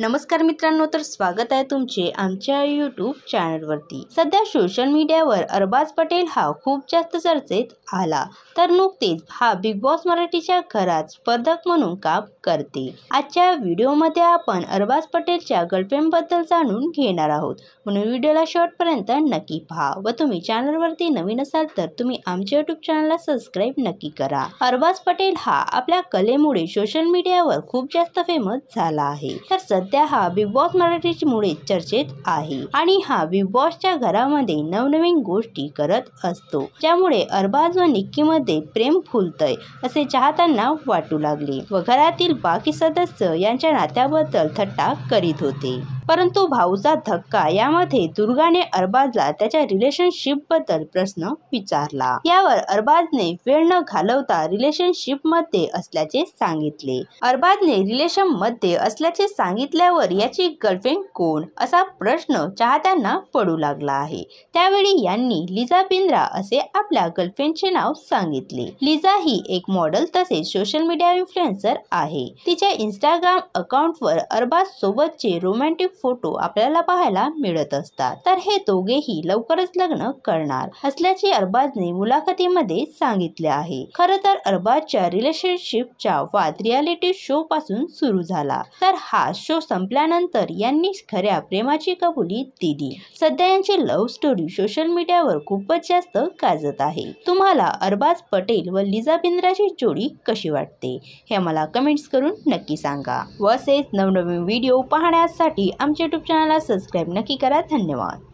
नमस्कार मित्रांनो तर स्वागत आहे तुमचे आमच्या यूट्यूब चॅनलवरती सध्या सोशल मीडियावर अरबाज पटेल हा खूप जास्त चर्चेत आला तर नुकतेच हा बिग बॉस मराठीच्या घरात स्पर्धक म्हणून काम करते आजच्या व्हिडिओमध्ये आपण अरबाज पटेलच्या गर्लफ्रेंडबद्दल जाणून घेणार आहोत म्हणून व्हिडिओला शेवटपर्यंत नक्की पहा व तुम्ही चॅनलवरती नवीन असाल तर तुम्ही आमच्या यूट्यूब चॅनलला सबस्क्राईब नक्की करा अरबाज पटेल हा आपल्या कलेमुळे सोशल मीडियावर खूप जास्त फेमस झाला आहे तर सध्या हा बिग बॉस मराठीमुळे चर्चेत आहे आणि हा बिग बॉसच्या घरामध्ये नवनवीन गोष्टी करत असतो ज्यामुळे अरबाज व निक्कीमध्ये प्रेम फुलतय असे चाहत्यांना वाटू लागले व घरातील बाकी सदस्य यांच्या नात्याबद्दल थट्टा करीत होते परंतु भाऊचा धक्का यामध्ये दुर्गाने अरबाजला त्याच्या बद्दल प्रश्न विचारला यावर अरबाजने वेळ न घालवता रिलेशनशिप मध्ये असल्याचे सांगितले अरबाजने रिलेशन मध्ये असल्याचे सांगितल्यावर याची गर्लफ्रेंड कोण असा प्रश्न चाहत्यांना पडू लागला आहे त्यावेळी यांनी लिझा बिंद्रा असे आपल्या चे नाव सांगितले लिझा ही एक मॉडेल तसेच सोशल मीडिया इन्फ्लुएन्सर आहे तिच्या इंस्टाग्राम वर अरबाज सोबतचे रोमॅन्टिक फोटो आपल्याला पाहायला मिळत असतात तर हे दोघेही लवकरच लग्न करणार असल्याचे अरबाजने मुलाखतीमध्ये सांगितले आहे खरं तर अरबाजच्या रिलेशनशिपचा वाद रियालिटी शो पासून सुरू झाला तर हा शो संपल्यानंतर यांनी खऱ्या प्रेमाची कबुली दिली सध्या यांची लव्ह स्टोरी सोशल मीडियावर खूपच जास्त गाजत आहे तुम्हाला अरबाज पटेल व लिजा बिंद्राची जोडी कशी वाटते हे मला कमेंट्स करून नक्की सांगा व असेच नवनवीन व्हिडिओ पाहण्यासाठी आमच्या यूट्यूब चॅनलला सबस्क्राईब नक्की करा धन्यवाद